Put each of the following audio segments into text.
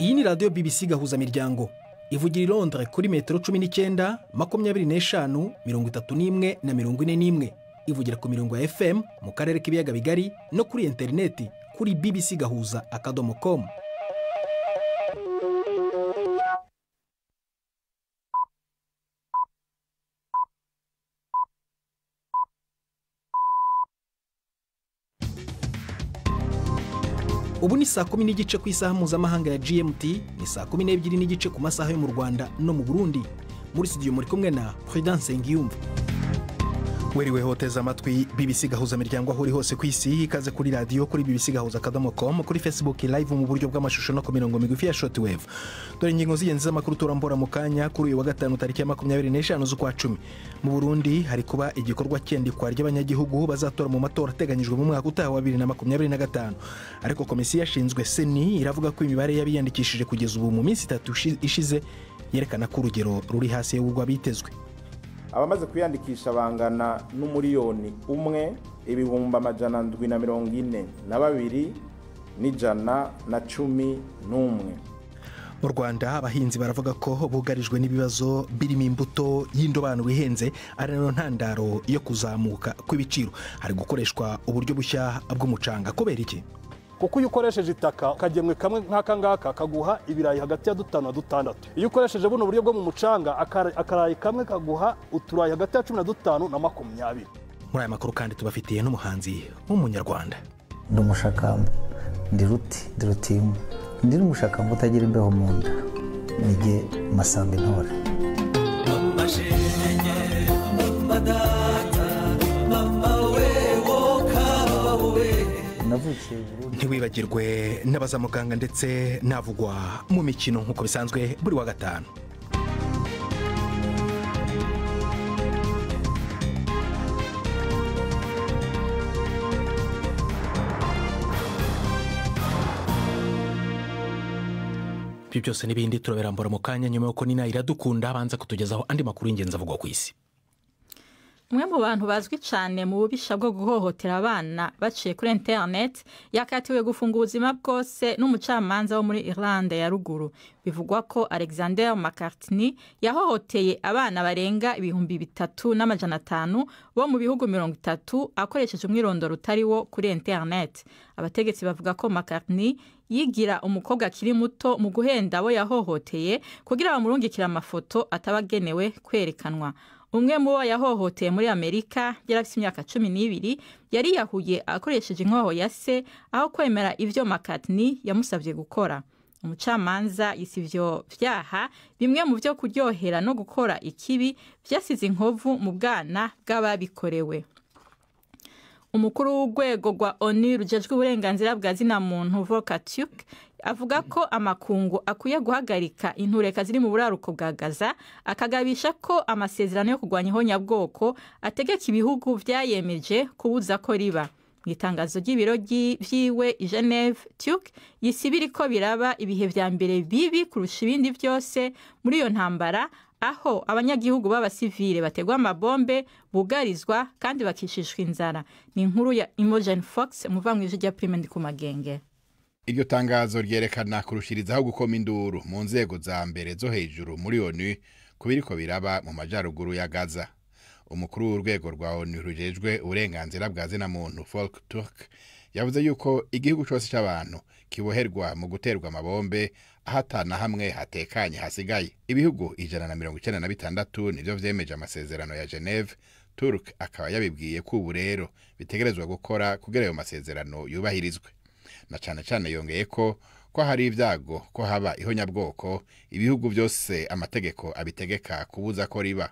iyi ni radiyo BBC gahuzamiryango ivugira i Londres kuri metero cumi n'icyenda makumyabiri n'eshanu mirongo itatu n'imwe na mirongo ine n'imwe ivugira ku mirongo ya FM mu karere k'ibiyaga bigari no kuri interineti kuri bbc gahuza akadomo komu ni saa kumi n'igice ku isaha mpuzamahanga ya gmt ni saa kumi n'ebyiri n'igice ku masaha yo mu rwanda no mu burundi muri studio muri kumwe na prudence ngiyumva weriwe hoteza amatwi BBC gahuza miryango aho uri hose ku isi ikaze kuri radio kuri BBC gahuza akadomo com kuri Facebook live mu buryo bw'amashusho no ku mirongo migufi ya shortwave dore ingingo z'ingenzi z'amakuru turambora mu kanya kuri uyu wa gatanu tariki ya makumyabiri n'eshanu z'ukwa cumi mu Burundi hari kuba igikorwa cy'iyandikwa ry'abanyagihugu bazatora mu matora ateganyijwe mu mwaka utaha wa bibiri na makumyabiri na gatanu ariko komisiyo yashinzwe seni iravuga ko imibare y'abiyandikishije kugeza ubu mu minsi itatu ishize yerekana ko urugero ruri hasi y'ubwo bitezwe abamaze kwiyandikisha bangana n'umuriyoni umwe ibihumbi amajana ndwi na mirongo ine na babiri n'ijana na cumi n'umwe mu rwanda abahinzi baravuga ko bugarijwe n'ibibazo birimo imbuto y'indobanuro ihenze ari nayo ntandaro yo kuzamuka kw'ibiciro hari gukoreshwa uburyo bushya bw'umucanga kubera iki kuko iyo ukoresheje itaka akagemwe kamwe nk'aka ngaka kaguha ibirayi hagati ya dutanu na dutandatu iyo ukoresheje buno buryo bwo mu mucanga akarayi kamwe kaguha uturayi hagati ya cumi na dutanu na makumyabiri muri aya makuru kandi tubafitiye n'umuhanzi w'umunyarwanda ndi umushakamba ndi ruti ndi rutimu ndi n'umushakamba utagira imbeho mu nda nige masanga intore ntiwibagirwe n'abazamuganga ndetse navugwa mu mikino nk'uko bisanzwe buri wa gatanu ibyo byose n'ibindi turaberambura mu kanya nyuma y'uko nina iradukunda abanza kutugezaho andi makuru y'ingenzi avugwa ku isi umwe mu bantu bazwi cyane mu bubisha bwo guhohotera abana baciye kuri interineti yakatiwe gufunga ubuzima bwose n'umucamanza wo muri irlanda ya ruguru bivugwa ko alexander McCartney yahohoteye abana barenga ibihumbi bitatu n'amajana atanu bo mu bihugu mirongo itatu akoresheje umwirondoro utari wo kuri interineti abategetsi bavuga ko McCartney yigira umukobwa akiri muto mu guhenda abo yahohoteye kugira bamurungikire amafoto atabagenewe kwerekanwa umwe mu bo yahohoteye muri amerika yari imyaka cumi n'ibiri yariyahuye akoresheje inkoho ya se aho kwemera ibyo makatini yamusabye gukora umucamanza ibyo byaha bimwe mu byo kuryohera no gukora ikibi byasize inkovu mu bwana bw'ababikorewe umukuru w'urwego rwa oni rugejwe uburenganzira bwa zina muntu vokatiyuke avuga mm. ko amakungu akwiye guhagarika intureka ziri mu buraruko bwa gaza akagabisha ko amasezerano yo kurwanya ihonyabwoko ategeka ibihugu byayemeje kubuza ko riba mu itangazo ry'ibiro by'iwe Geneve tuke yisibiri ko biraba ibihe bya mbere bibi kurusha ibindi byose muri iyo ntambara aho abanyagihugu b’abasivire bategwa amabombe bugarizwa kandi bakishishwa inzara ni inkuru ya Imogen Fox muva mu ijwi rya Prime ndi ku magenge iryo tangazo ryerekana kurushirizaho gukoma induru mu nzego za mbere zo hejuru muri ONU kubiriko biraba mu majyaruguru ya Gaza umukuru w'urwego rwa ONU rujejwe uburenganzira bwa zina muntu Volk Turk yavuze yuko igihugu cyose cy'abantu kiboherwa mu guterwa amabombe hata na hamwe hatekanye hasigaye ibihugu ijana na mirongo icyenda na bitandatu nibyo byemeje amasezerano ya geneve turk akaba yabibwiye ko ubu rero bitegerezwa gukora kugira ayo masezerano yubahirizwe na cyane cyane yongeye ko ko hari ibyago ko haba ihonyabwoko ibihugu byose amategeko abitegeka kubuza ko riba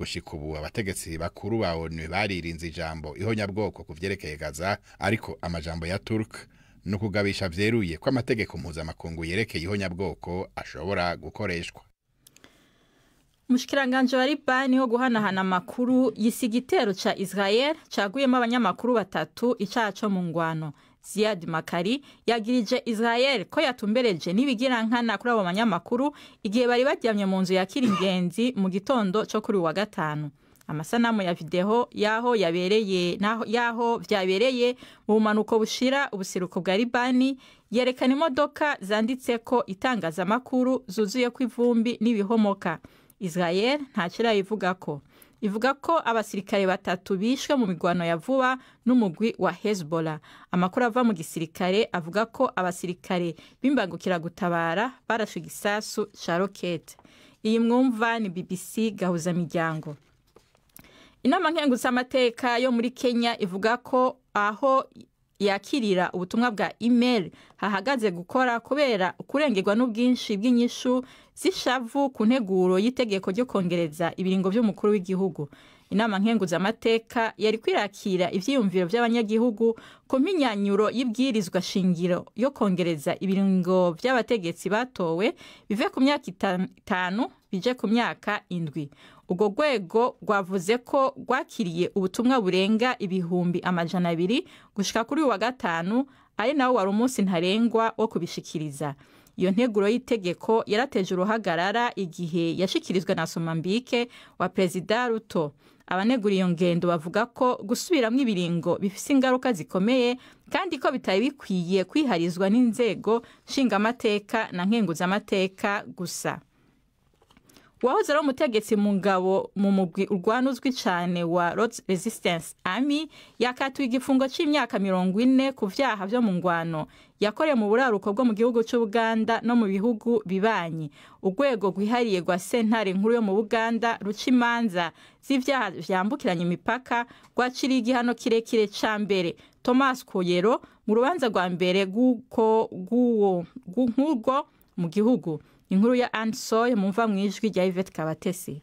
gushika ubu abategetsi bakuru ba onu baririnze ijambo ihonyabwoko ku byerekeye gaza ariko amajambo ya turk ni ukugabisha byeruye ko amategeko mpuzamakungu yerekeye ihonyabwoko ashobora gukoreshwa umushyikiranganje wa ribani wo guhanahana amakuru yisi igitero cya israel cyaguyemo abanyamakuru batatu icyaha cyo mu ngwano ziyad makari yagirije israel ko yatumbereje nkana kuri abo banyamakuru igihe bari baryamye mu nzu ya kiringenzi mu gitondo cyo kuri uwa gatanu amasanamu ya videwo y'aho yabereye y'aho byabereye mu bushira ubusiruko bwa libani yerekana imodoka zanditse ko itangazamakuru zuzuye ko ivumbi n'ibihomoka israel ntacyo irayivuga ko ivuga ko abasirikare batatu bishwe mu migwano ya vuba n'umugwi wa hezbollah amakuru ava mu gisirikare avuga ko abasirikare b'imbangukiragutabara barashe igisasu cya rokete iyi mwumva ni bbc gahuzamiryango inama nkenguzamateka yo muri kenya ivuga ko aho yakirira ubutumwa bwa imeri hahagaze gukora kubera kurengerwa n'ubwinshi bw'inyishu z'ishavu ku nteguro y'itegeko ryo kongereza ibiringo by'umukuru w'igihugu inama nkenguzamateka yari kwirakira ibyiyumviro by'abanyagihugu ku minyanyuro y'ibwirizwa shingiro yo kongereza ibiringo by'abategetsi batowe bive ku myaka itanu bije ku myaka indwi urwo rwego rwavuze ko rwakiriye ubutumwa burenga ibihumbi amajana abiri gushyika kuri uyu wa gatanu ari nawo wari umunsi ntarengwa wo kubishikiriza iyo nteguro y'itegeko yarateje uruhagarara igihe yashyikirizwa na somambike wa perezida ruto abanegura iyo ngendo bavuga ko gusubiramo ibiringo bifite ingaruka zikomeye kandi ko bitari bikwiye kwiharizwa n'inzego nshingamateka na nkenguzamateka gusa wahoze ari umutegetsi mu ngabo mu mugwi urwana uzwi cyane wa Lord's Resistance Army yakatiwe igifungo cy'imyaka mirongo ine ku byaha byo mu ngwano yakoreye mu buraruko bwo mu gihugu cy'ubuganda no mu bihugu bibanyi urwego rwihariye rwa sentare nkuru yo mu buganda ruca imanza z'ibyaha byambukiranya imipaka rwaciriye igihano kirekire cya mbere thomas koyero mu rubanza rwa mbere rw'uko nk'urwo mu gihugu inkuru ya ansoye mu mva mu ijwi rya yvette kabatesi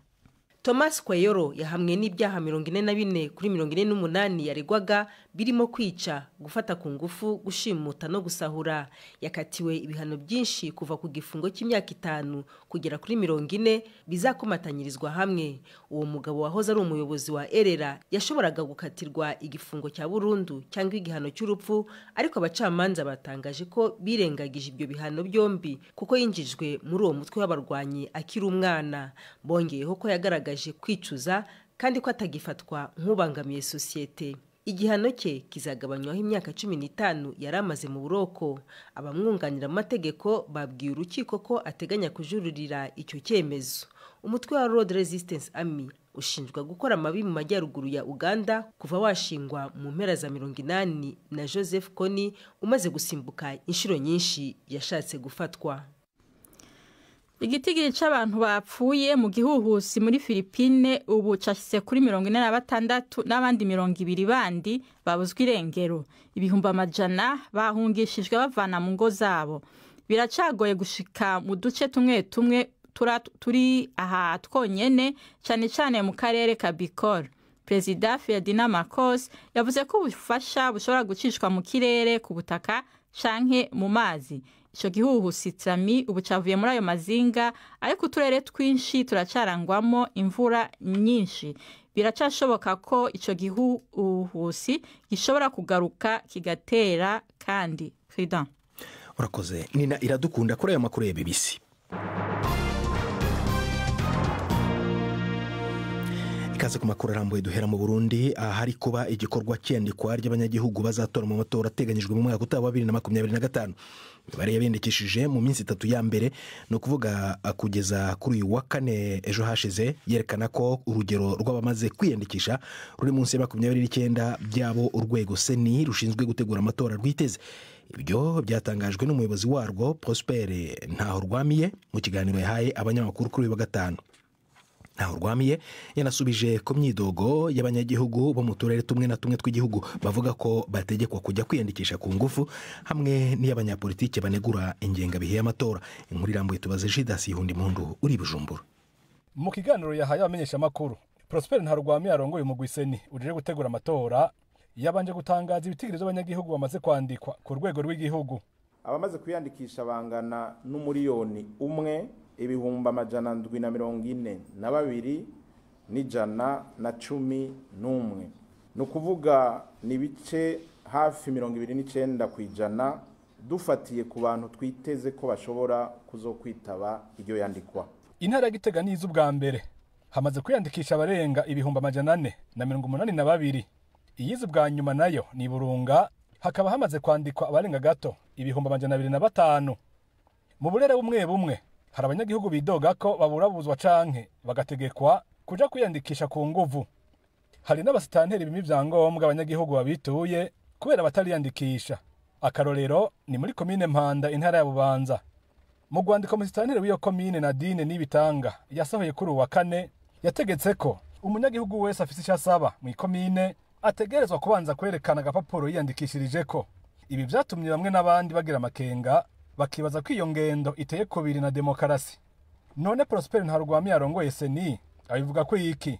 thomas kweyoro yahamwe n'ibyaha mirongo ine na bine kuri mirongo ine n'umunani yaregwaga birimo kwica gufata ku ngufu gushimuta no gusahura yakatiwe ibihano byinshi kuva ku gifungo cy'imyaka itanu kugera kuri mirongo ine bizakomatanyirizwa hamwe uwo mugabo wahoze ari umuyobozi wa erera yashoboraga gukatirwa igifungo cya burundu cyangwa igihano cy'urupfu ariko abacamanza batangaje ko birengagije ibyo bihano byombi kuko yinjijwe muri uwo mutwe w'abarwanyi akiri umwana bongeyeho ko yagaragaje kwicuza kandi ko atagifatwa nk'ubangamiye sosiyete igihano cye kizagabanywaho imyaka cumi n'itanu yari amaze mu buroko abamwunganira amategeko mategeko babwiye urukiko ko ateganya kujururira icyo cyemezo umutwe wa road resistance army ushinjwa gukora amabi mu majyaruguru ya uganda kuva washingwa mu mpera za mirongo inani na joseph koni umaze gusimbuka inshuro nyinshi yashatse gufatwa igitigiri cy'abantu bapfuye mu gihuhusi muri filipine ubu cyashyitse kuri mirongo ine na batandatu n'abandi mirongo ibiri bandi babuzwe irengero ibihumbi amajana bahungishijwe bavana mu ngo zabo biracagoye gushika mu duce tumwe tumwe turi aha twonyine cyane cyane mu karere ka bikoro perezida ferdina makosi yavuze ko ubufasha bushobora gucishwa mu kirere ku butaka canke mu mazi icyo gihuhusitsa mi ubu cyavuye muri ayo mazinga ariko uturere twinshi turacarangwamo imvura nyinshi biracashoboka ko icyo gihuhusi gishobora kugaruka kigatera kandi urakoze nina iradukunda kuri ayo makuru ya bibisi ikaze ku makuru arambuye duhera mu burundi ahari kuba igikorwa cy'iyandikwa ry'abanyagihugu bazatora mu matora ateganyijwe mu mwaka utaha wa bibiri na makumyabiri na gatanu imibare y'abiyandikishije mu minsi itatu ya mbere ni ukuvuga kugeza kuri uyu wa kane ejo hashize yerekana ko urugero rw'abamaze kwiyandikisha ruri munsi ya makumyabiri n'icyenda byabo urwego seni rushinzwe gutegura amatora rwiteze ibyo byatangajwe n'umuyobozi warwo prospere ntaho rwamiye mu kiganiro yahaye abanyamakuru kuri uyu wa gatanu ntawe urwamiye yanasubije ku myidogo y'abanyagihugu bo mu turere tumwe na tumwe tw'igihugu bavuga ko bategekwa kujya kwiyandikisha ku ngufu hamwe n'iy'abanyapolitiki banegura ingengabihe y'amatora inkuru irambuye tubaze jidasi yundi mundu uri bujumbura mu kiganiro yahaye abamenyeshamakuru Prosper ntarwamiye arongoye umugwiseni urire gutegura amatora yabanje gutangaza ibitekerezo by'abanyagihugu bamaze kwandikwa ku rwego rw'igihugu abamaze kwiyandikisha bangana n'umuriyoni umwe ibihumbi amajana ndwi na mirongo ine na babiri n'ijana na cumi n'umwe ni ukuvuga ni bice hafi mirongo ibiri n'icyenda ku ijana dufatiye ku bantu twiteze ko bashobora kuzokwitaba iryo yandikwa intara ya gitega ni ubwa mbere hamaze kwiyandikisha abarenga ibihumbi amajana ane na mirongo umunani na babiri iyizi ubwa nyuma nayo ni burunga hakaba hamaze kwandikwa abarenga gato ibihumbi amajana abiri na batanu mu burere bumwe bumwe hari abanyagihugu bidoga ko baburabuzwa canke bagategekwa kuja kwiyandikisha ku nguvu hari n'abasitanteri bimwe ivyangombwa abanyagihugu babituye kubera batariyandikisha akarorero ni muri komine mpanda intara ya bubanza mu rwandiko musitanteri w'iyo komine dine n'ibitanga yasohoye kuri uwa kane yategetse ko umunyagihugu wese afise icyo asaba mu ikomine ategerezwa kubanza kwerekana agapapuro ko ibi byatumye bamwe n'abandi bagira amakenga bakibaza ko iyo ngendo iteye kubiri na demokarasi none Prosper ntarwamiye arongoye seni abivuga ko iki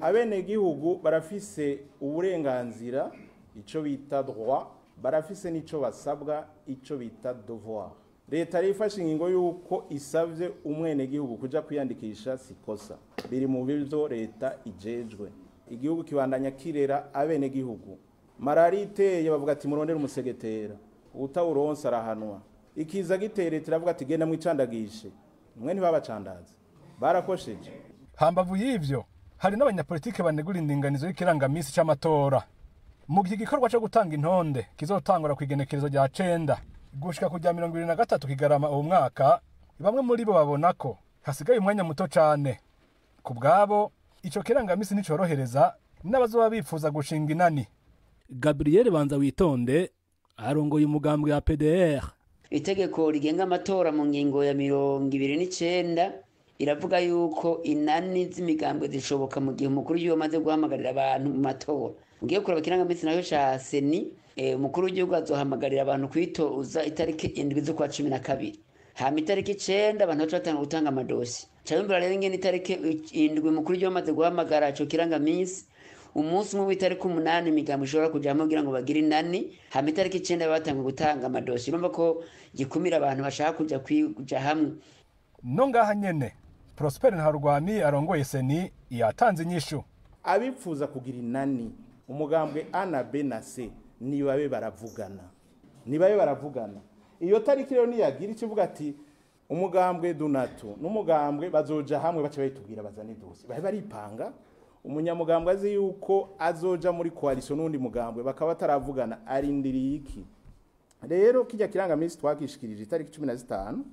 abenegihugu barafise uburenganzira icyo bita droit barafise n'icyo basabwa icyo bita devoir leta yifashe ingingo y'uko isabye umwenegihugu kujya kwiyandikisha sikosa biri mu byo leta igejwe igihugu kibandanya kirera abenegihugu malariya iteye bavuga ati murondere umusegetera utawuronsa arahanwa ikiza giterera avuga ati genda mwicandagishe mwe ntibabacandaze barakosheje hambavu y'ibyo hari n'abanyapolitike banegura indinganizo y'ikirangamisi cy'amatora mu gihe igikorwa cyo gutanga intonde kizotangura ku igenekerezo rya cenda gushika ku rya mirongo ibiri na gatatu kigarama uwo mwaka bamwe muri bo babona ko hasigaye umwanya muto cyane ku bwabo icyo kirangamisi nticorohereza n'abazoba bifuza gushinga inani gaburiyeri banza witonde arongoye umugambwe wa pdr itegeko rigenga amatora mu ngingo ya mirongo ibiri n'icyenda iravuga yuko inani z'imigambwe zishoboka mu gihe umukuru w'igihugu amaze guhamagarira abantu mu matora ugiye kureba ikirangaminsi nayo cya seni eh, umukuru w'igihugu azohamagarira abantu kwitoza itariki indwi z'ukwa cumi na kabiri hama itariki icyenda abantu baca batanga gutanga amadosi cyabimbura rero ingene itariki indwi umukuru w'igihugu amaze guhamagara ico kirangaminsi umunsi umwe w'itariki umunani imigambo ishobora kujyamo kugira ngo bagire inani hama itariki icyenda batanga gutanga amadosi urumva ko gikumira abantu bashaka kujya kujya hamwe no ngaha nyine prosper ntarwani arongoye seni yatanze inyishu abifuza kugira inani umugambwe a na b na c nibabe baravugana Niba nibabe baravugana iyo tariki rero niyagira icyo ivuga ati umugambwe dunatu n'umugambwe bazoja hamwe bace bayitubwira bazane dose babe baripanga umunyamugambwe azi yuko azoja muri koalisiyo n'undi mugambwe bakaba ataravugana arindiriye iki rero kijya kirangamisi twakishikirije itariki cumi na zitanu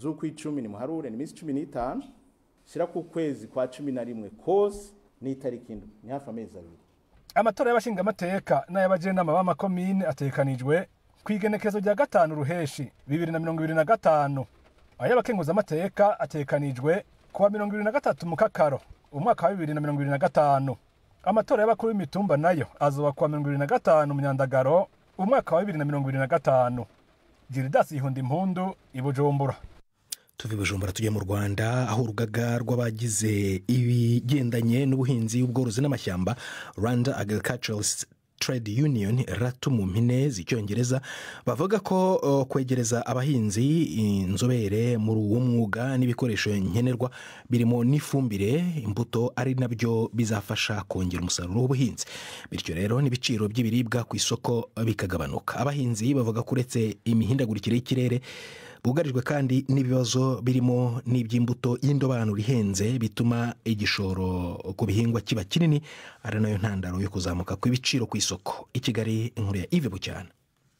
z'ukw'icumi ni muharure ni iminsi cumi n'itanu shyira ku kwezi kwa cumi na rimwe kose ni itariki indwi ni hafi amezi abiri amatora y'abashingamateka n'ay'abajenama b'amakomine atekanijwe ku igenekezo rya gatanu ruheshi bibiri na mirongo ibiri na gatanu ay'abakenguzamateka atekanijwe kuwa mirongo ibiri na gatatu mu kakaro umwaka wa bibiri na mirongo irindwi na gatanu amatora y'abakuru b'imitumba nayo azuba kuwa mirongo irindwi na gatanu mu nyandagaro umwaka wa bibiri na mirongo irindwi na gatanu giridasi yihunda impundu i bujumbura tuve bujumbura tujya mu rwanda aho urugaga rw'abagize ibigendanye n'ubuhinzi ubworozi n'amashyamba rwanda agricultural trade union ratu mu mpine z'icyongereza bavuga ko kwegereza abahinzi inzobere muri uwo mwuga n'ibikoresho nkenerwa birimo n'ifumbire imbuto ari nabyo bizafasha kongera umusaruro w'ubuhinzi bityo rero n'ibiciro by'ibiribwa ku isoko bikagabanuka abahinzi bavuga ko uretse imihindagurikire y'ikirere bugarijwe kandi n'ibibazo birimo n'iby'imbuto y'indobanure ihenze bituma igishoro ku bihingwa kiba kinini ari nayo ntandaro yo kuzamuka kw'ibiciro ku isoko i kigali inkuru ya ive bucyana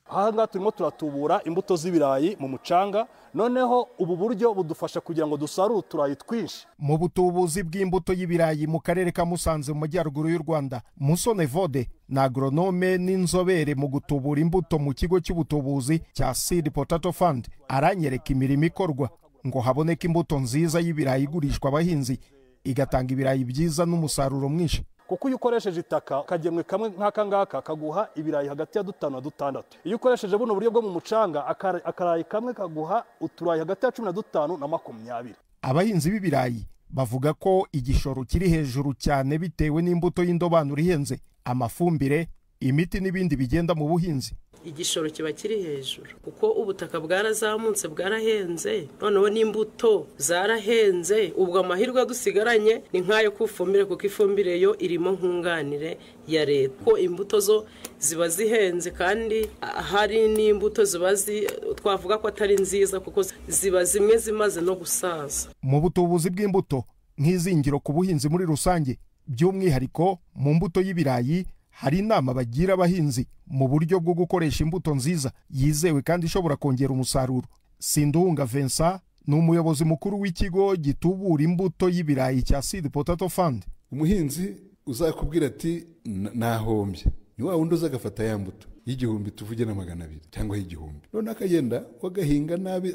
aha ngaha turimo turatubura imbuto z'ibirayi mu mucanga noneho ubu buryo budufasha kugira ngo dusarure uturayi twinshi mu butubuzi bw'imbuto y'ibirayi mu karere ka musanze mu majyaruguru y'u rwanda musone vode ni agoronome n'inzobere mu gutubura imbuto mu kigo cy'ubutubuzi cya sidi potato fund aranyereka imirimo ikorwa ngo haboneke imbuto nziza y'ibirayi igurishwa abahinzi igatanga ibirayi byiza n'umusaruro mwinshi kuko iyo ukoresheje itaka akagemwe kamwe nk'aka ngaka kaguha ibirayi hagati ya dutanu na dutandatu iyo ukoresheje buno buryo bwo mu mucanga akarayi kamwe kaguha uturayi hagati ya cumi na dutanu na makumyabiri abahinzi b'ibirayi bavuga ko igishoro kiri hejuru cyane bitewe n'imbuto y'indobanure ihenze amafumbire imiti n'ibindi bigenda mu buhinzi igishoro kiba kiri hejuru kuko ubutaka bwarazamutse bwarahenze noneho n'imbuto zarahenze ubwo amahirwe dusigaranye ni nk'ayo kufumbire kuko ifumbire yo irimo nkunganire ya leta ko imbuto zo ziba zihenze kandi hari n'imbuto ziba twavuga ko atari nziza kuko ziba zimwe zimaze no gusaza mu butubuzi bw'imbuto nk'izingiro ku buhinzi muri rusange by'umwihariko mu mbuto y'ibirayi hari inama bagira abahinzi mu buryo bwo gukoresha imbuto nziza yizewe kandi ishobora kongera umusaruro sinduhunga vincent ni umuyobozi mukuru w'ikigo gitubura imbuto y'ibirayi cya seed potato fund umuhinzi uzakubwira ati nahombye ni wa wundi uza ya mbuto y'igihumbi tuvuge na magana abiri cyangwa y'igihumbi noneho akagenda wagahinga nabi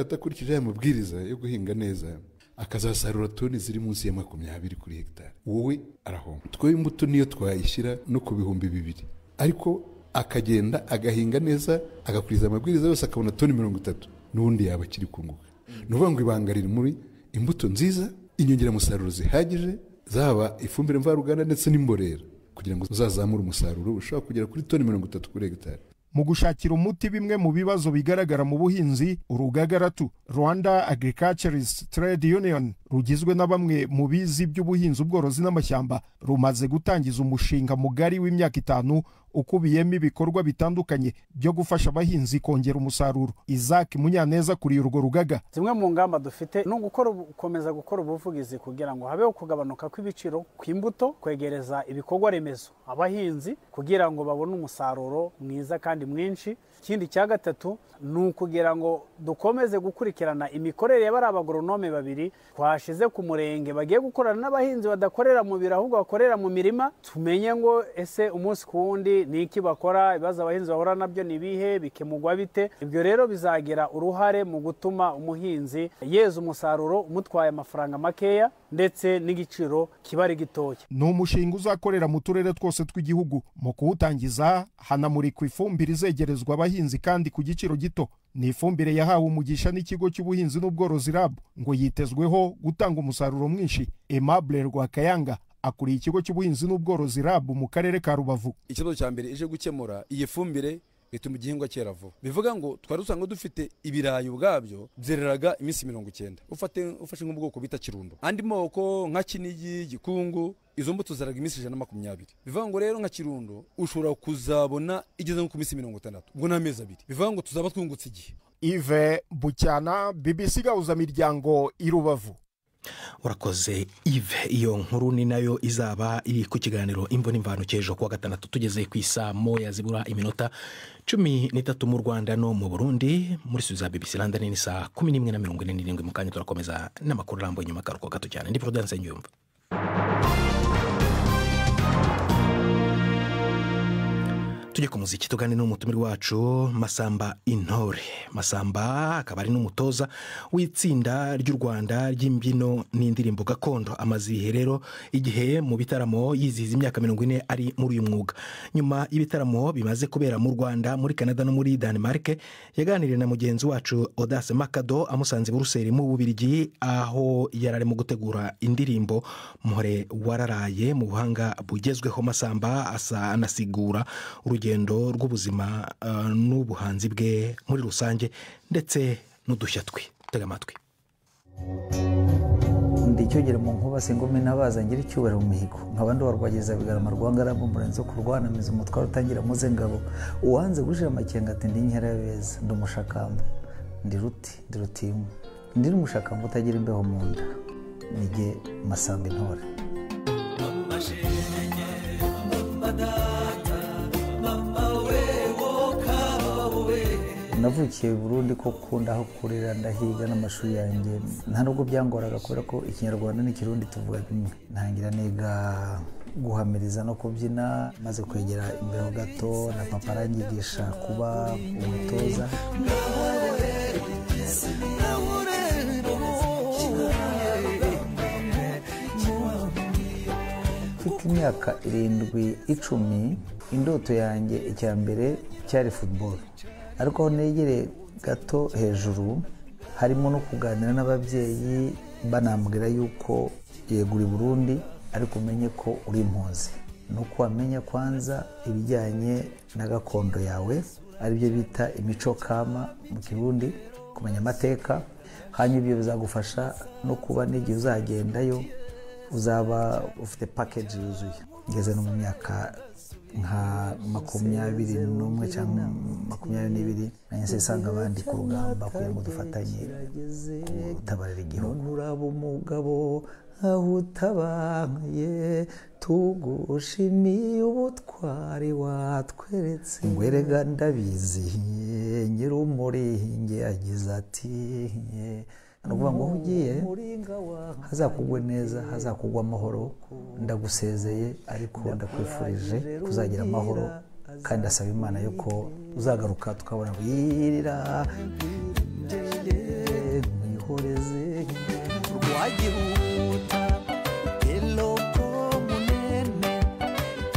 atakurikije aya mabwiriza yo guhinga neza akazasarura toni ziri munsi ya makumyabiri kuri hegitari wowe arahomba twe imbuto niyo twayishyira no ku bihumbi bibiri ariko akagenda agahinga neza agakurikiza amabwiriza yose akabona toni mirongo itatu n'ubundi yaba akiri kunguka ni ukuvuga ngo ibanga riri muri imbuto nziza inyongeramusaruro zihagije zaba ifumbire mvaruganda ndetse n'imborera kugira ngo uzazamure umusaruro ushobora kugera kuri toni mirongo itatu kuri hegitari mu gushakira umuti bimwe mu bibazo bigaragara mu buhinzi urugaga rwanda agriculturist trade union rugizwe na bamwe mu bizi by'ubuhinzi ubworozi n'amashyamba rumaze gutangiza umushinga mugari w'imyaka itanu ukubiyemo ibikorwa bitandukanye byo gufasha abahinzi kongera umusaruro isaac munyaneza kuriye urwo rugaga zimwe mu ngamba dufite ni gukomeza gukora ubuvugizi kugira ngo habeho kugabanuka kw'ibiciro ku imbuto kwegereza ibikorwa remezo abahinzi kugira ngo babone umusaruro mwiza kandi mwinshi ikindi cya gatatu ni ukugira ngo dukomeze gukurikirana imikorere y'abari abagoronome babiri twashize ku murenge bagiye gukorana n'abahinzi badakorera mu biro ahubwo bakorera mu mirima tumenye ngo ese umunsi ku wundi ni iki bakora ibibazo abahinzi bahura nabyo ni ibihe bikemugwa bite ibyo rero bizagira uruhare mu gutuma umuhinzi yeza umusaruro umutwaye amafaranga makeya ndetse n'igiciro kiba ari gitoya ni umushinga uzakorera mu turere twose tw'igihugu mu kuwutangiza hanamurikwa ifumbire izegerezwa abahinzi kandi ku giciro gito ni ifumbire yahawe umugisha n'ikigo cy'ubuhinzi n'ubworozi rabu ngo yitezweho gutanga umusaruro mwinshi Aimable Rwakayanga akuriye ikigo cy'ubuhinzi n'ubworozi RAB mu karere ka Rubavu ikibazo cya mbere ije gukemura iyi fumbire ituma igihingwa cyera vuba bivuga ngo twari usanga dufite ibirayi ubwabyo byereraga iminsi mirongo icyenda ufashe nk'ubwoko bita kirundo andi moko nka kinigi gikungu izo mbuto zaraga iminsi ijana na makumyabiri bivuga ngo rero nka kirundo ushobora kuzabona igeze nko ku minsi mirongo itandatu ubwo ni abiri bivuga ngo tuzaba twungutse igihe ive bucyana bibisigahuza miryango i rubavu urakoze ive iyo nkuru ni nayo izaba iri ku kiganiro imvura imvano cy'ejo kuwa gatandatu tugeze ku isaa moya zibura iminota cumi n'itatu mu rwanda no mu burundi muri suza bibisi landa ni saa kumi n'imwe na mirongo ine n'irindwi mu kanya turakomeza n'amakuru arambuye nyuma akaruhuko gato cyane ndi porodanse nyumva tujye ku muziki tugane n'umutumirwa wacu masamba intore masamba akaba ari n'umutoza w'itsinda ry'u rwanda ry'imbyino n'indirimbo gakondo amaze ibihe rero igihe mu bitaramo yizihiza imyaka mirongo ine ari muri uyu mwuga nyuma y'ibitaramo bimaze kubera mu rwanda muri canada no muri Danemark yaganiriye na mugenzi wacu odase makado amusanze buruseli mu bubirigi aho yari arimo gutegura indirimbo muhore wararaye mu buhanga bugezweho masamba asa anasigura urugero urugendo rw'ubuzima uh, n'ubuhanzi bwe muri rusange ndetse n'udushya twe tega amatwi ndicyogera mu nkuba singome n'abaza ngira icyubahiro mu mihigo nk'abandi warwageza bigarama rwangaramba umurenzo ku rwanamiza umutwaro utangira muze ngabo uwanze gushira amakenga ati ndi inkera y'abeza ndi umushakamba ndi ruti ndi rutimu ndi n'umushakamba utagira imbeho mu nda nige masamba intore navukiye Burundi koko ndaho kurira ndahiga n'amashuri yanjye nta nubwo byangoraga kubera ko ikinyarwanda n'ikirundi tuvuga bimwe ntangira niga guhamiriza no kubyina maze kwegera imbere gato na papa aranyigisha kuba umutoza mfite imyaka irindwi icumi indoto yanjye icya mbere cyari futuboro ariko negere gato hejuru harimo no kuganira n'ababyeyi banambwira yuko yegura i Burundi ariko umenye ko uri impunzi ni uko wamenya kwanza ibijyanye na gakondo yawe aribyo bita imico kama mu kirundi kumenya amateka hanyuma ibyo bizagufasha no kuba n'igihe uzagendayo uzaba ufite pakeji yuzuye ngeze no mu myaka nka makumyabiri n'umwe cyangwa makumyabiri n'ibiri se nsanga abandi ku rugamba kugira ngo dufatanye gutabarira igihugu uraba umugabo aho utabaye tugushimiye ubutwari watweretse ngo erega ndabizi nyir'umuringe yagize ati ni ngo aho ugiye hazakugwe neza hazakugwa amahoro ndagusezeye ariko ndakwifurije kuzagira amahoro kandi asaba imana yuko uzagaruka tukabona wirira mwihoreze rwagihuta eloko munene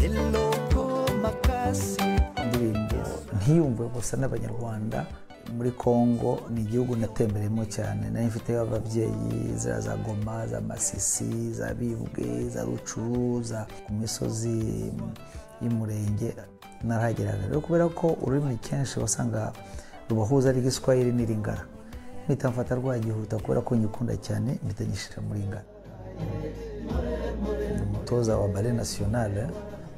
eloko makasi indirimbo ntiyumve gusa n'abanyarwanda muri congo ni igihugu natembereyemo cyane nayo mfiteyo ababyeyi za za goma za masisi za bibwe za rucuru ku misozi y'umurenge narahageraga rero kubera ko ururimi kenshi wasanga rubahuza ari igiswahili n'iringara mpita mfata rwagihuta kubera ko nyikunda cyane mpita nyishyira muri ngara umutoza wa bare nasiyonale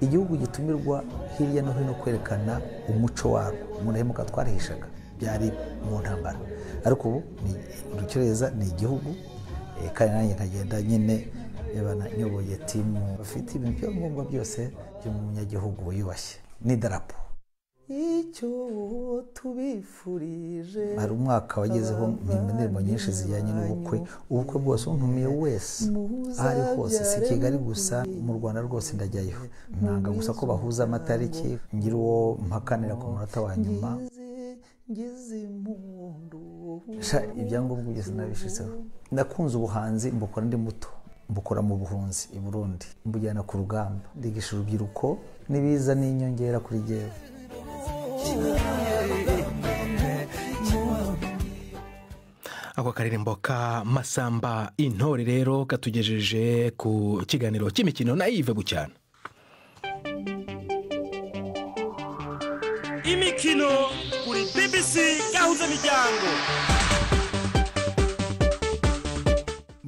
igihugu gitumirwa hirya no hino kwerekana umuco warwo umuntu ahemuka twarehishaga byari mu ntambara ariko ubu urukereza ni igihugu eh, kandi nanjye nkagenda nyine nyoboye timu bafite ibintu byagomba byose by'umunyagihugu wiyubashye n'idarapo icyo tubifurije hari umwaka wagezeho mu nyinshi zijyanye n'ubukwe ubukwe bwose untumiye wese aho ari hose si kigali gusa mu rwanda rwose ndajyayo ntanga gusa ko bahuza amatariki ngira uwo mpakanira ku munota wa nyuma ibyangombwa ugeze nabishyizeho nakunze ubuhanzi mbukora ndi muto mbukora mu buhunzi i burundi mbujyana ku rugamba ndigisha urubyiruko n'ibiza n'inyongera kuri gihe ako karirimbo ka masamba intore rero katugejeje ku kiganiro cy'imikino na yive bucyana imikino mbisi gahuza imiryango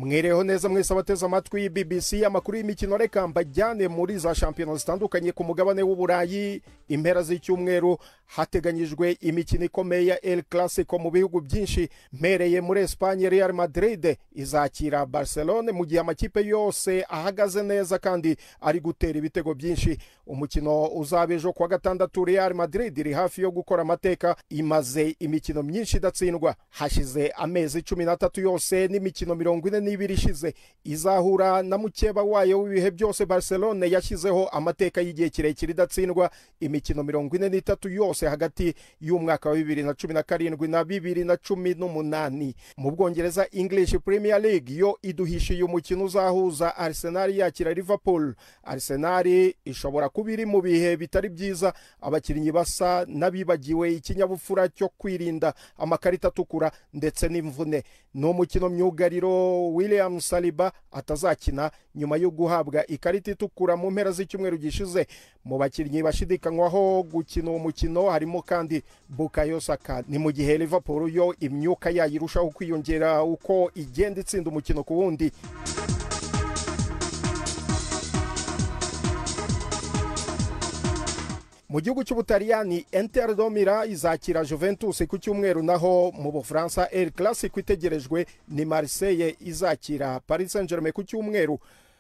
mwireho neza mwese abateze amatwi BBC amakuru y'imikino reka mbajyane muri za shampiyona zitandukanye ku mugabane w'uburayi impera z'icyumweru hateganyijwe imikino ikomeye ya El Clasico mu bihugu byinshi mpereye muri Espagne Real Madrid izakira Barcelone mu gihe amakipe yose ahagaze neza kandi ari gutera ibitego byinshi umukino uzaba ejo kuwa gatandatu Real Madrid iri hafi yo gukora amateka imaze imikino myinshi idatsindwa hashize amezi cumi n'atatu yose n'imikino mirongo ine ibiri ishize izahura na mukeba wayo w'ibihe byose Barcelone yashyizeho amateka y'igihe kirekire idatsindwa imikino mirongo ine n'itatu yose hagati y'umwaka wa bibiri na cumi na karindwi na bibiri na cumi n'umunani mu Bwongereza English Premier League yo iduhishiye umukino uzahuza Arsenal yakira Liverpool Arsenal ishobora kuba iri mu bihe bitari byiza abakinnyi basa n'abibagiwe ikinyabupfura cyo kwirinda amakarita atukura ndetse n'imvune ni umukino myugariro William Saliba atazakina nyuma yo guhabwa ikarita itukura mu mpera z'icyumweru gishize mu bakinnyi bashidikanywaho gukina uwo mukino harimo kandi Bukayo Saka ni mu gihe Liverpool yo imyuka yayo irushaho kwiyongera uko igenda itsinda umukino ku wundi mu gihugu cy'ubutaliyani Inter Domira izakira Juventus ku cyumweru naho mu Bufaransa El Clasico itegerejwe ni Marseille izakira Paris Saint-Germain ku cyumweru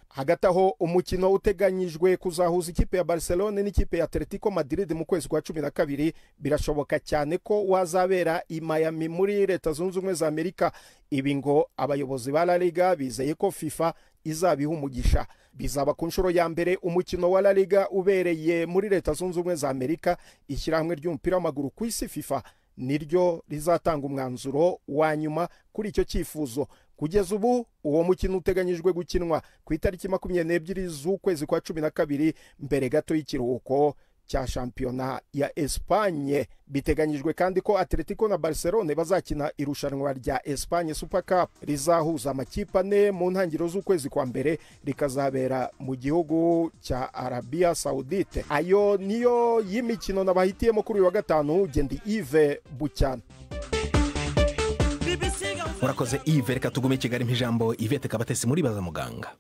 hagati aho umukino uteganyijwe kuzahuza ikipe ya barcelone n'ikipe ya atletico madrid mu kwezi kwa cumi na kabiri birashoboka cyane ko wazabera i miami muri leta zunze ubumwe za amerika ibi ngo abayobozi ba la bizeye ko fifa izabiha umugisha bizaba ku nshuro ya mbere umukino wa la liga ubereye muri leta zunze ubumwe za amerika ishyirahamwe ry'umupira w'amaguru ku isi fifa niryo rizatanga umwanzuro wa nyuma kuri icyo cyifuzo kugeza ubu uwo mukino uteganyijwe gukinwa ku itariki makumyabiri n'ebyiri z'ukwezi kwa cumi na kabiri mbere gato y'ikiruhuko cya shampiyona ya Espanye biteganyijwe kandi ko Atletico na Barcelona bazakina irushanwa rya Espanye Super rizahuza amakipe ane mu ntangiriro z'ukwezi kwa mbere rikazabera mu gihugu cya Arabia Saudite ayo niyo y'imikino nabahitiyemo kuri uyu wa gatanu Gendi Yves Bucyana urakoze ive reka tugume i kigali ijambo ivete kabatesi baza muganga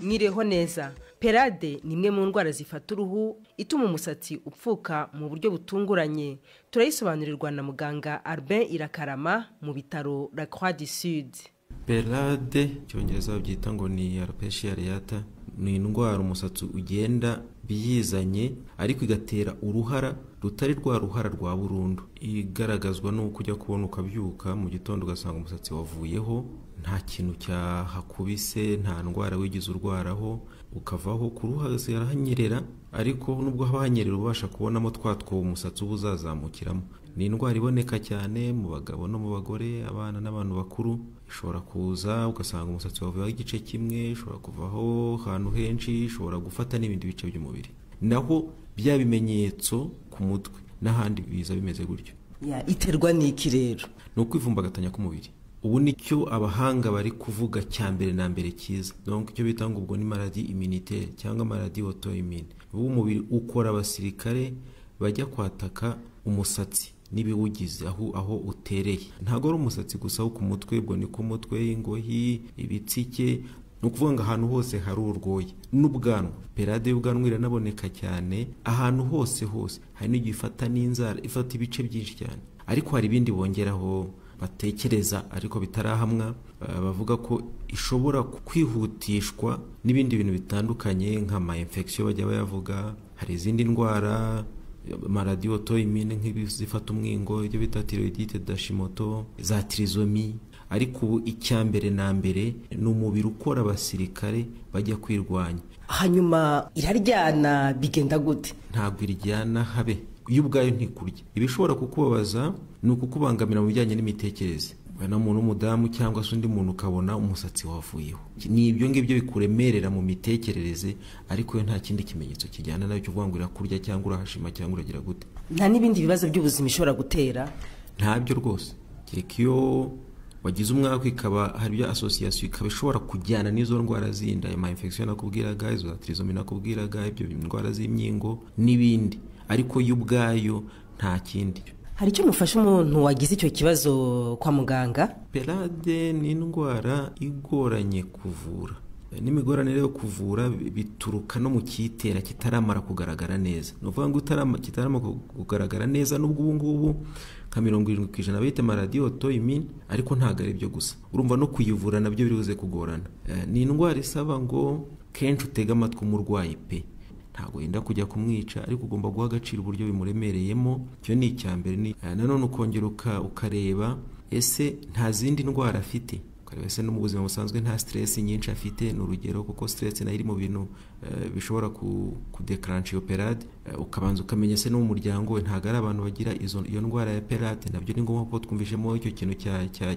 mwiriyeho neza perade ni imwe mu ndwara zifata uruhu ituma umusatsi upfuka mu buryo butunguranye turayisobanurirwa na muganga Albin irakarama mu bitaro la croix du sud perade icyongereza babyita ngo ni alopecia areata ni indwara umusatsi ugenda biyizanye ariko igatera uruhara rutari rwa ruhara rwa burundu igaragazwa n'uko ujya kubona ukabyuka mu gitondo ugasanga umusatsi wavuyeho nta kintu cyahakubise nta ndwara wigize urwaraho ukavaho kuruhagaze harahanyerera ariko nubwo haba hanyerera ubasha kubonamo twa twobo umusatsi uba uzazamukiramo ni indwara iboneka cyane mu bagabo no mu bagore abana n'abantu bakuru ishobora kuza ugasanga umusatsi wavuyeho igice kimwe ishobora kuvaho ahantu henshi ishobora gufata n'ibindi bice by'umubiri naho bya bimenyetso ku mutwe n'ahandi biza bimeze gutyo iterwa n'iki rero ni ukwivumbagatanya k'umubiri ubu nicyo abahanga bari kuvuga cya mbere na mbere cyiza donc icyo bita ngo ubwo ni maladi immunitaire cyangwa maladi auto-immune ubu umubiri ukora abasirikare bajya kwataka umusatsi n'ibiwugize aho aho utereye ntabwo ari umusatsi gusa wo ku mutwe ubwo ni ku mutwe ingohi ibitsike ni ukuvuga ngo ahantu hose hari urwoya n'ubwanwa perade y'ubwanwa iranaboneka cyane ahantu hose hose hari n'igihe ifata n'inzara ifata ibice byinshi cyane ariko hari ibindi bongeraho batekereza ariko bitarahamwa eh, bavuga ko ishobora kwihutishwa n'ibindi bintu bitandukanye nka ma infection bajya bayavuga hari izindi ndwara amaradiyo toyimine zifata umwingo ibyo bita tiroidite dashimoto za tirizomi ariko ubu icya mbere na mbere ni umubiri ukora abasirikare bajya kwirwanya hanyuma iraryana bigenda gute ntabwo iryana habe iyo ubwayo ntikurya ibishobora kukubabaza ni ukukubangamira mu bijyanye n'imitekerereze wenda umuntu w'umudamu cyangwa se undi muntu ukabona umusatsi wavuyeho ni ibyo ngibyo bikuremerera mu mitekerereze ariko yo nta kindi kimenyetso kijyana nayo cyo kuvuga kurya cyangwa urahashima cyangwa uragira gute nta n'ibindi bibazo by'ubuzima ishobora gutera ntabyo rwose kereka iyo wagize umwaka ikaba hari ibya asosiyasiyo ikaba ishobora kujyana n'izo ndwara z'inda ma infection nakubwiraga izo trizomina nakubwiraga ibyo indwara z'imyingo n'ibindi ariko yo ubwayo nta kindi hari icyo mufasha umuntu wagize icyo kibazo kwa muganga perade ni indwara igoranye kuvura n'imigoranire yo kuvura bituruka no mu kitera kitaramara kugaragara neza ni ukuvuga ngo kitarama kugaragara neza n'ubwo ubu ngubu nka mirongo irindwi ku ijana bita maradiyoto imini ariko ntabwo ari byo gusa urumva no kuyivura nabyo biri buze kugorana eh, ni indwara isaba ngo kenshi utege amatwi umurwayi pe ntabwo yenda kujya kumwica ariko ugomba guha agaciro uburyo bimuremereyemo icyo ni icya mbere ni eh, nanone ukongera ukareba ese nta zindi ndwara afite ukareba ese no mu buzima busanzwe nta stress nyinshi afite ni urugero kuko stress nayo iri mu bintu eh, bishobora kudekaranje iyo perade eh, ukabanza ukamenya se n’umuryango we ntabwo ari abantu bagira iyo ndwara ya perade nabyo ni ngombwa ko twumvishemo icyo kintu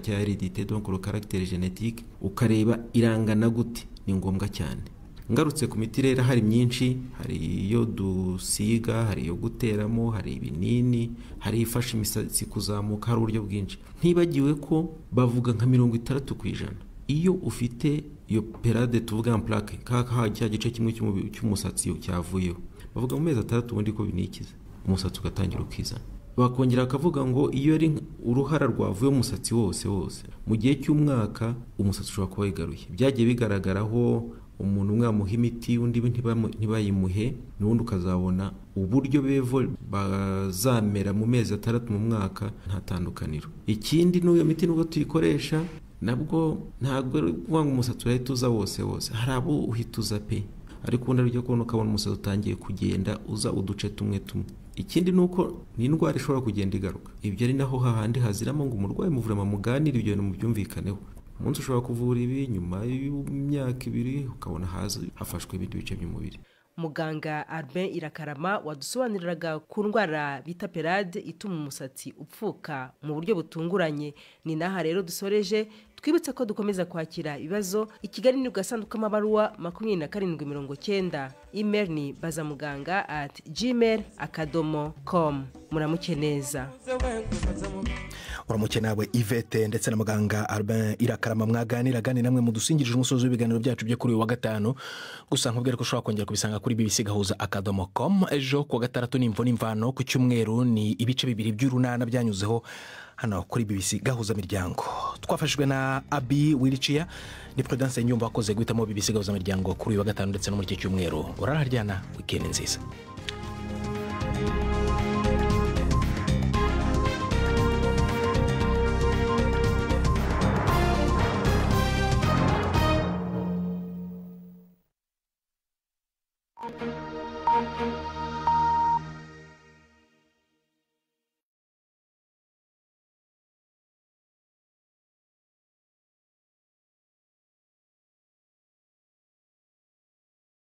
cya heredite donc le caractère génétique ukareba irangana gute ni ngombwa cyane ngarutse ku miti rero hari myinshi hari iyo dusiga hari iyo guteramo hari ibinini hari ifasha imisatsi kuzamuka hari uburyo bwinshi ntibagiwe ko bavuga nka mirongo itandatu ku ijana iyo ufite iyo perade tuvuga purake ka cya gice kimwe cy'umusatsi cyavuyeho bavuga mu mezi atandatu ubundi ko binikiza umusatsi ugatangira ukizana bakongera bakavuga ngo iyo ari uruhara rwavuye umusatsi wose wose mu gihe cy'umwaka umusatsi ushobora kuba wigaruye byagiye bigaragaraho umuntu umwe bamuha imiti undi ntibayimuhe n'ubundi ukazabona uburyo bevo bazamera mu mezi atandatu mu mwaka nta tandukaniro ikindi n'iyo miti nubwo tuyikoresha nabwo ntabwo ngo umusatsi urahita uza wose wose hari abo uhita uza pe ariko ubundi aribyo kubona ukabona umusatsi utangiye kugenda uza uduce tumwe tumwe ikindi ni uko ni indwara ishobora kugenda igaruka ibyo ari naho hahandi haziramo ngo umurwayi muvurama muganire ibyo bintu mubyumvikaneho umunsi ushobora kuvura ibi nyuma y'imyaka ibiri ukabona haza hafashwe ibindi bice by'umubiri muganga Albin irakarama wadusobanuriraga ku ndwara bita perade ituma umusatsi upfuka mu buryo butunguranye ni naha rero dusoreje twibutse ko dukomeza kwakira ibibazo ikigali ni ugasanduka amabaruwa makumyabiri na karindwi mirongo cyenda imeri ni muganga ati gmail akadomo komu muramuke neza uramutse nawe ivete ndetse na muganga Albin irakarama mwaganiraga ni namwe mu dusingirije umusozi w'ibiganiro byacu byo kuri uyu wa gatanu gusa nkubwire ko ushobora kongera kubisanga kuri bbc gahuza akadomo komu ejo kuwa gatandatu n'imvo n'imvano ku cyumweru ni ibice bibiri by'urunana byanyuzeho hano kuri bbc gahuza miryango twafashijwe na abi wiriciya ni perezidansi nyumva wakoze guhitamo bbc gahuza miryango kuri uyu wa gatanu ndetse no muri iki cyumweru uraraharyana wikendi nziza